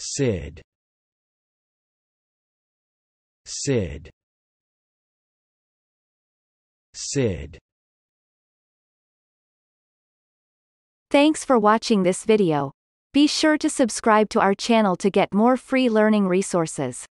Sid Sid Sid Thanks for watching this video. Be sure to subscribe to our channel to get more free learning resources.